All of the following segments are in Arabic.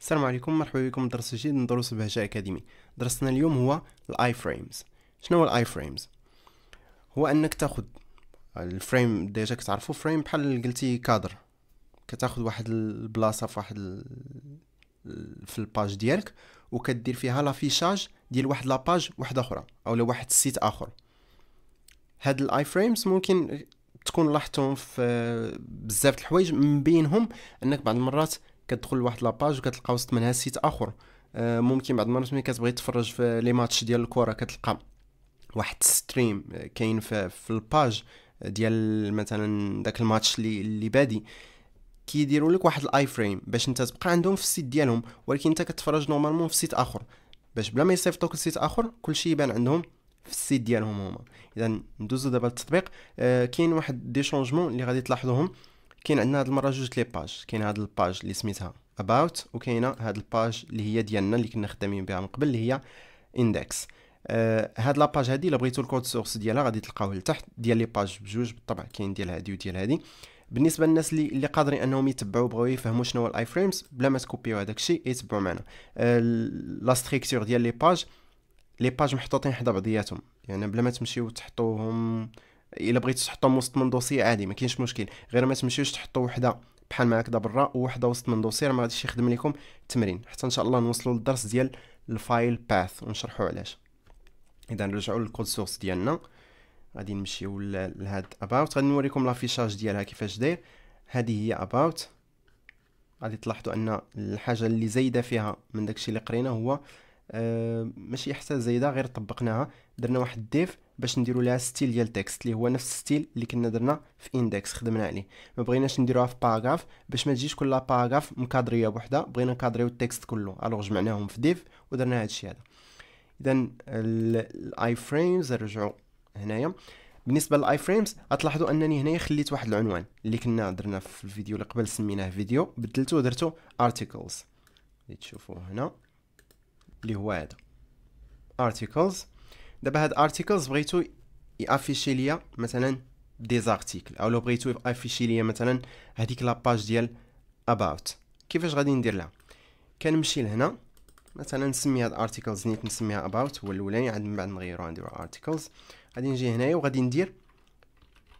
السلام عليكم مرحبا بكم درس جديد من دروس البهجة أكاديمي درسنا اليوم هو الاي فريمز شنو هو الاي فريمز هو انك تاخد الفريم ديجا كتعرفو فريم بحال قلتي كادر كتاخد واحد البلاصه في واحد في الباج ديالك وكدير فيها لافيشاج ديال واحد لاباج واحده اخرى اولا واحد السيت اخر هاد الاي فريمز ممكن تكون لاحظتهم في بزاف الحوايج من بينهم انك بعض المرات كتدخل لواحد لاباج وكتلقى وسط منها سيت اخر آه، ممكن بعض المرات ملي كتبغي تفرج في لي ماتش ديال الكره كتلقى واحد ستريم آه، كاين في, في الباج آه، ديال مثلا داك الماتش اللي اللي بادي كيديروا لك واحد الاي فريم باش انت تبقى عندهم في السيت ديالهم ولكن انت كتفرج نورمالمون في سيت اخر باش بلا ما يصيفطوك لسيت اخر كلشي يبان عندهم في السيت ديالهم هما اذا ندوزو دابا للتطبيق آه كاين واحد دي شونجمون اللي غادي تلاحظوهم كاين عندنا هاد المره جوج لي باج كاين هاد الباج اللي سميتها اباوت وكاينه هاد الباج اللي هي ديالنا اللي كنا خدامين بها من قبل اللي هي اندكس آه هاد لاباج هادي الا بغيتو الكود سورس ديالها غادي تلقاوه لتحت ديال لي باج بجوج بالطبع كاين ديال هادي وديال هادي بالنسبه للناس اللي اللي قادرين انهم يتبعوا بغاو يفهموا شنو هو الاي فريمز بلا ما تكوبيو هذاك الشيء يتبعوا معنا آه لا ستركتور ديال لي باج لي باج محطوطين حدا بعضياتهم يعني بلا ما تمشيو تحطوهم الا بغيتي تحطهم وسط دوسي عادي ما كاينش مشكل غير ما تمشيوش تحطوا وحده بحال ما هكذا برا وحده وسط دوسي ما غاديش يخدم لكم التمرين حتى ان شاء الله نوصلوا للدرس ديال الفايل باث ونشرحوا علاش اذا نرجعوا للكود سورس ديالنا غادي نمشيو لهاد اباوت غادي نوريكم لافيشاج ديالها كيفاش داير هذه هي اباوت غادي تلاحظوا ان الحاجه اللي زايده فيها من داكشي اللي قرينا هو آه، ماشي احساس زايده غير طبقناها درنا واحد ديف باش نديرو لها ستيل ديال تكست اللي هو نفس ستيل اللي كنا درنا في اندكس خدمنا عليه ما بغيناش نديروها في باراغراف باش ما تجيش كل باراغراف مكادريه بوحدها بغينا نكادريو التكست كله الوغ جمعناهم في ديف ودرنا هادشي هذا اذا الاي فريمز نرجعو هنايا بالنسبه للاي فريمز غتلاحظوا انني هنايا خليت واحد العنوان اللي كنا درنا في الفيديو اللي قبل سميناه فيديو بدلته ودرته ارتيكلز اللي تشوفوه هنا اللي هو هذا articles دابا هاد articles بغيتو يافيشي ليا مثلا دي زارتيكل او لو بغيتو يافيشي ليا مثلا هذيك لاباج ديال about كيفاش غادي ندير لها كنمشي لهنا مثلا نسمي هاد articles نيت نسميها about هو الاولاني عاد من بعد نغيرو عندي articles غادي نجي هنايا وغادي ندير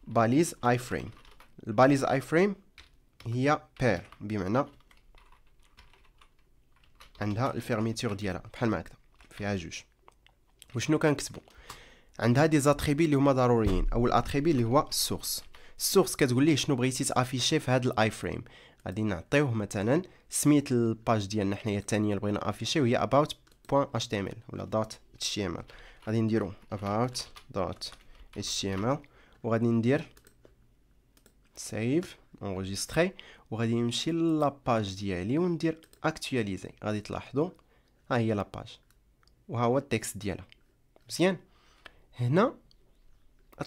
باليز اي فريم الباليز اي فريم هي بير بمعنى عندها الفيرميتور ديالها بحال ما هكذا فيها جوج وشنو كنكتبو عندها دي زاتريبي اللي هما ضروريين اول اتريبي اللي هو السورس السورس كتقول ليه شنو بغيتي تافيشي في هذا الاي فريم غادي نعطيوه مثلا سميت الباج ديالنا حنايا الثانيه اللي بغينا افيشي وهي about .html ولا html غادي نديرو about dot html وغادي ندير save اونغوجيستري وغادي نمشي لاباج ديالي وندير اكتواليزي غادي تلاحظوا ها هي لاباج وها هو التكست ديالها مزيان هنا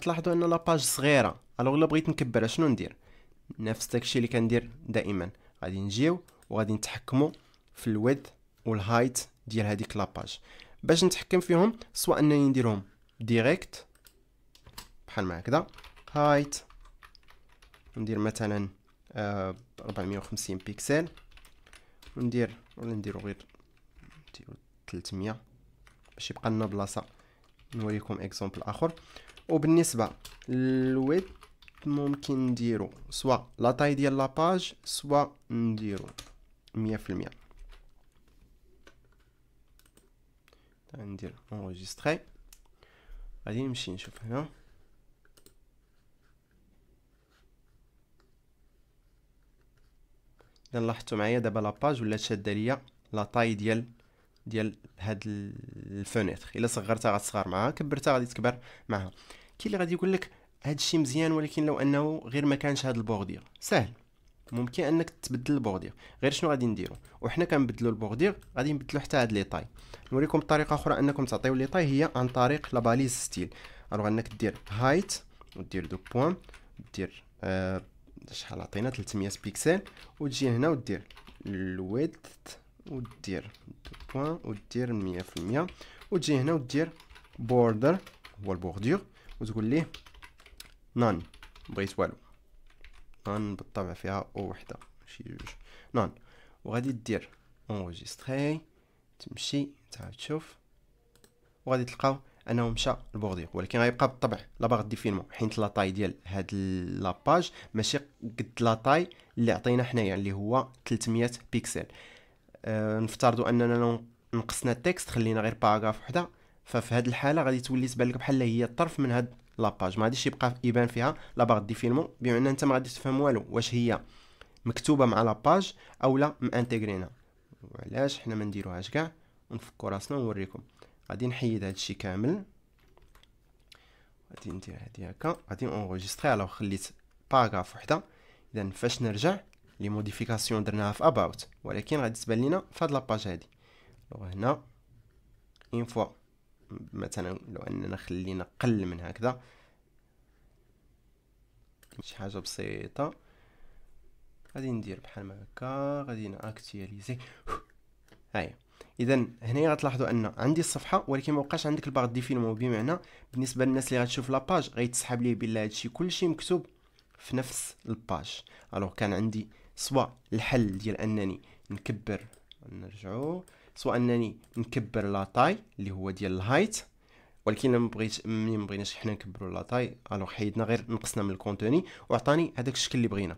تلاحظوا ان لاباج صغيره الوغ الا بغيت نكبرها شنو ندير نفس داكشي اللي كندير دائما غادي نجيو وغادي نتحكموا في الويد والهايت ديال هذيك لاباج باش نتحكم فيهم سواء انني نديرهم ديريكت بحال ما هكذا هايت ندير مثلا آه 450 بيكسل وندير ولا نديرو غير نديرو 300 باش يبقى لنا بلاصه نوريكم اكزومبل اخر وبالنسبه للويت ممكن نديرو سوا لا طاي ديال لاباج سوا نديرو 100% ندير انريجستري غادي نمشي نشوف هنا اذا لاحظتوا معايا دابا لاباج ولا شاده ليا لا طاي ديال ديال هاد الفونيتر الا صغرتها غتصغر معاها كبرتها غادي تكبر معاها كي اللي غادي يقول لك هذا الشيء مزيان ولكن لو انه غير ما كانش هاد البوردير سهل ممكن انك تبدل البوردير غير شنو غادي نديرو وحنا كنبدلو البوردير غادي نبدلو حتى هاد لي طاي نوريكم طريقه اخرى انكم تعطيو لي طاي هي عن طريق لا باليز ستيل الوغ انك دير هايت ودير دو بوان دير آه شحال عطينا 300 بيكسل وتجي هنا ودير الويدث ودير دو بوين ودير 100% وتجي هنا ودير بوردر هو البوردور وتقول ليه نان بغيت والو نان بالطبع فيها او وحده ماشي جوج نان وغادي دير اونجستري تمشي تعاود تشوف وغادي تلقاو انه مشى البوردير ولكن غيبقى بالطبع لا باغ دي فيلمون حيت لا طاي ديال هاد لاباج ماشي قد لا طاي اللي عطينا حنايا اللي هو 300 بيكسل أه نفترضوا اننا لو نقصنا التكست خلينا غير باراغراف وحده ففي هاد الحاله غادي تولي تبان لك بحال هي الطرف من هاد لاباج ما غاديش يبقى يبان فيها لا باغ دي فيلمو بمعنى انت ما غاديش تفهم والو واش هي مكتوبه مع لاباج اولا مانتيغرينا وعلاش حنا ما نديروهاش كاع ونفكوا راسنا ونوريكم غادي نحيد هادشي كامل غادي ندير هادي هكا غادي اونغوجيستري الوغ خليت باغراف وحده اذا فاش نرجع لي موديفيكاسيون درناها في اباوت ولكن غادي تبان لينا في هاد لاباج هادي لو هنا اون فوا مثلا لو اننا خلينا قل من هكذا شي حاجه بسيطه غادي ندير بحال هكا غادي ناكتياليزي هاهي اذا هنا غتلاحظوا ان عندي الصفحه ولكن ما بقاش عندك الباغ ديفيلمون بمعنى بالنسبه للناس اللي غتشوف لاباج غيتسحب ليه بلا هادشي كلشي مكتوب في نفس الباج الوغ كان عندي سوا الحل ديال انني نكبر نرجعو سواء انني نكبر لا تاي اللي هو ديال الهايت ولكن ما بغيت ملي ما بغيناش حنا نكبروا لاطاي الوغ حيدنا غير نقصنا من الكونتوني وعطاني هذاك الشكل اللي بغينا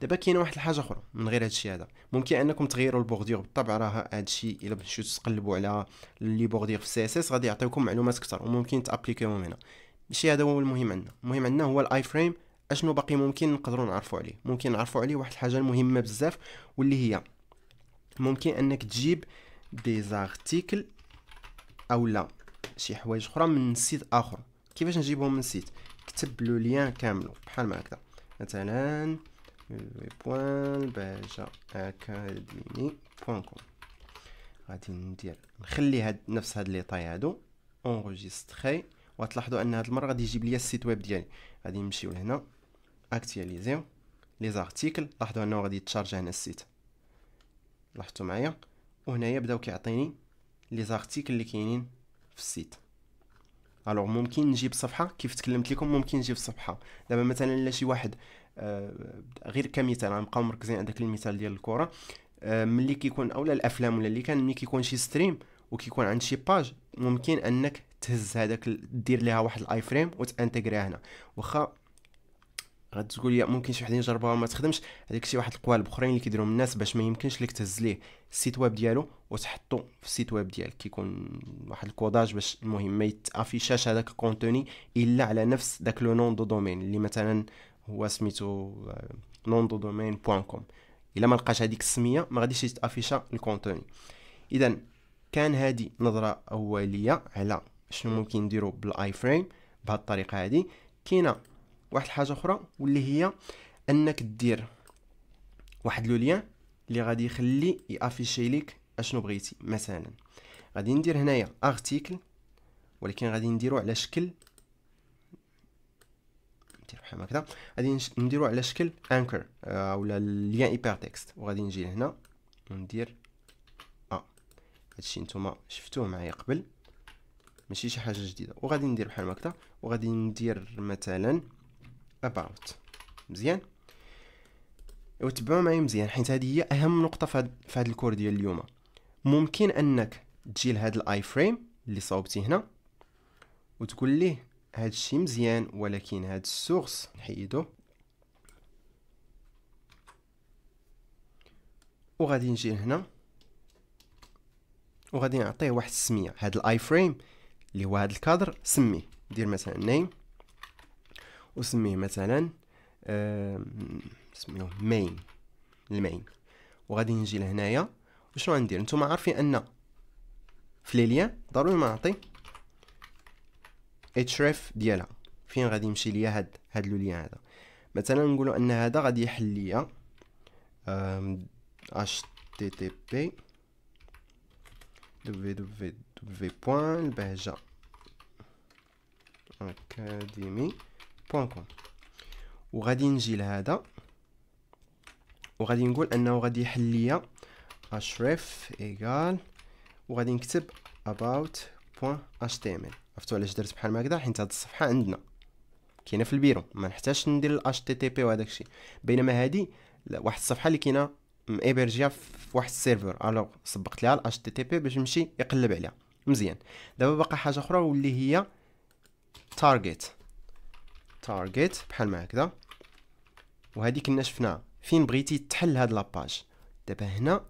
دابا كاينه واحد الحاجه اخرى من غير هادشي هذا ممكن انكم تغيروا البورديور بالطبع راه هادشي الا مشيتو تقلبوا على لي بورديور في سي اس اس غادي يعطيوكم معلومات اكثر وممكن تابليكيهم هنا ماشي هذا هو المهم عندنا المهم عندنا هو الاي فريم اشنو باقي ممكن نقدروا نعرفوا عليه ممكن نعرفوا عليه واحد الحاجه المهمه بزاف واللي هي ممكن انك تجيب دي زارتيكل او لا شي حوايج اخرى من سيت اخر كيفاش نجيبهم من سيت كتب لو ليان كامل بحال ما هكذا مثلا www.البهجة غادي ندير نخلي هاد نفس هاد لي طاي هادو اونغوجيستري وتلاحظوا ان هاد المره غادي يجيب لي السيت ويب ديالي غادي نمشيو لهنا اكتياليزيو لي زارتيكل لاحظوا انه غادي يتشارجا هنا السيت لاحظتوا معايا وهنايا بداو كيعطيني لي زارتيكل اللي كاينين في السيت الوغ ممكن نجيب صفحه كيف تكلمت لكم ممكن نجيب صفحه دابا مثلا الا شي واحد آه، غير كمثال غنبقاو مركزين على داك المثال ديال الكره آه، ملي كيكون اولا الافلام ولا اللي كان ملي كيكون شي ستريم وكيكون عند شي باج ممكن انك تهز هذاك دير ليها واحد الاي فريم وتانتجريها هنا واخا غتقول لي ممكن شي واحد يجربها وما تخدمش هذاك الشيء واحد القوالب اخرين اللي كيديروهم الناس باش ما يمكنش لك تهز ليه السيت ويب ديالو وتحطو في السيت ويب ديالك كيكون واحد الكوداج باش المهم ما يتافيشاش هذاك الكونتوني الا على نفس داك لو نون دو دومين اللي مثلا هو سميتو نون دو دومين بوان كوم الا ما لقاش هذيك السميه ما غاديش يتافيشا الكونتوني اذا كان هذه نظره اوليه على شنو ممكن نديرو بالاي فريم بهذه الطريقه هذه كاينه واحد الحاجه اخرى واللي هي انك دير واحد لو ليان اللي غادي يخلي يافيشي ليك اشنو بغيتي مثلا غادي ندير هنايا ارتيكل ولكن غادي نديرو على شكل دير بحال هكذا غادي نديرو على شكل انكر اولا ليان ايبر تكست وغادي نجي لهنا وندير ا آه. هادشي نتوما شفتوه معايا قبل ماشي شي حاجه جديده وغادي ندير بحال هكذا وغادي ندير مثلا اباوت مزيان وتبعوا معايا مزيان حيت هذه هي اهم نقطه في هذا هاد الكور ديال اليوم ممكن انك تجي لهاد الاي فريم اللي صاوبتي هنا وتقول ليه هاد الشيء مزيان ولكن هاد السورس نحيدو وغادي نجي هنا وغادي نعطيه واحد السميه هاد الاي فريم اللي هو هاد الكادر سميه دير مثلا نيم وسميه مثلا نسميوه مين المين وغادي نجي لهنايا وشنو غندير نتوما عارفين ان في ليليان ضروري ما نعطي href ديالها فين غادي يمشي ليا هاد هاد لوليان هذا مثلا نقولوا ان هذا غادي يحل ليا http بي academy.com وغادي نجي لهذا وغادي نقول انه غادي يحل ليا href ايكال وغادي نكتب about.html عرفتوا علاش درت بحال هكذا حيت هاد الصفحه عندنا كاينه في البيرو ما نحتاجش ندير الاش تي تي بي وهداك الشيء بينما هادي واحد الصفحه اللي كاينه ايبرجيا في واحد السيرفر الوغ سبقت ليها الاش تي تي بي باش نمشي يقلب عليها مزيان دابا باقا حاجه اخرى واللي هي تارجت تارجت بحال ما هكذا وهذه كنا شفناها فين بغيتي تحل هاد لاباج دابا هنا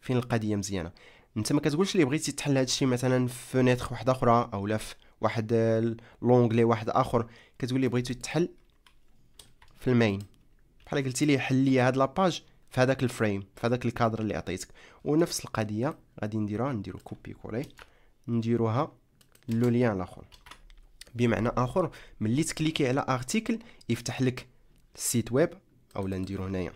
فين القضيه مزيانه انت ما كتقولش لي بغيتي تحل هادشي مثلا في فونيتر واحده اخرى اولا في واحد لونغلي واحد اخر كتقول لي بغيتو تحل في المين بحال قلتي لي حل لي هاد لاباج في هذاك الفريم في هذاك الكادر اللي عطيتك ونفس القضيه غادي نديروها نديرو كوبي كولي نديروها لوليان الاخر بمعنى اخر ملي تكليكي على ارتيكل يفتح لك السيت ويب لا نديرو هنايا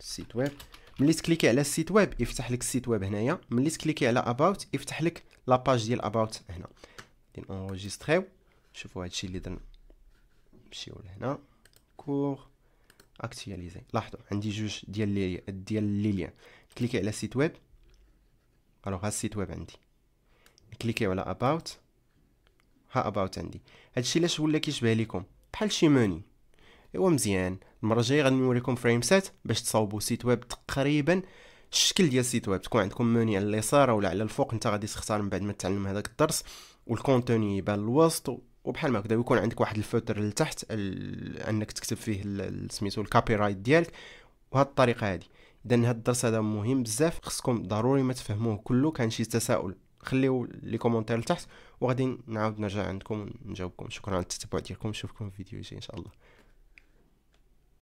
السيت ويب ملي تكليكي على السيت ويب يفتح لك السيت ويب هنايا ملي تكليكي على اباوت يفتح لك لاباج ديال اباوت هنا غادي انريجستريو شوفوا هادشي اللي درنا نمشيو لهنا كور اكتياليزي لاحظوا عندي جوج ديال لي ديال لي ليان كليكي على سيت ويب الوغ ها السيت ويب عندي كليكيو على اباوت ها اباوت عندي هادشي علاش ولا كيشبه ليكم بحال شي موني ايوا مزيان المره الجايه غنوريكم فريم سيت باش تصاوبوا سيت ويب تقريبا الشكل ديال السيت ويب تكون عندكم موني على اليسار ولا على الفوق انت غادي تختار من بعد ما تعلم هذاك الدرس والكونتوني يبان الوسط وبحال ما هكذا ويكون عندك واحد الفوتر لتحت انك تكتب فيه سميتو الكابي رايت ديالك وهاد الطريقه هذه اذا هاد الدرس هذا مهم بزاف خصكم ضروري ما تفهموه كله كان شي تساؤل خليو لي كومونتير لتحت وغادي نعاود نرجع عندكم ونجاوبكم شكرا على التتبع ديالكم نشوفكم في فيديو جاي ان شاء الله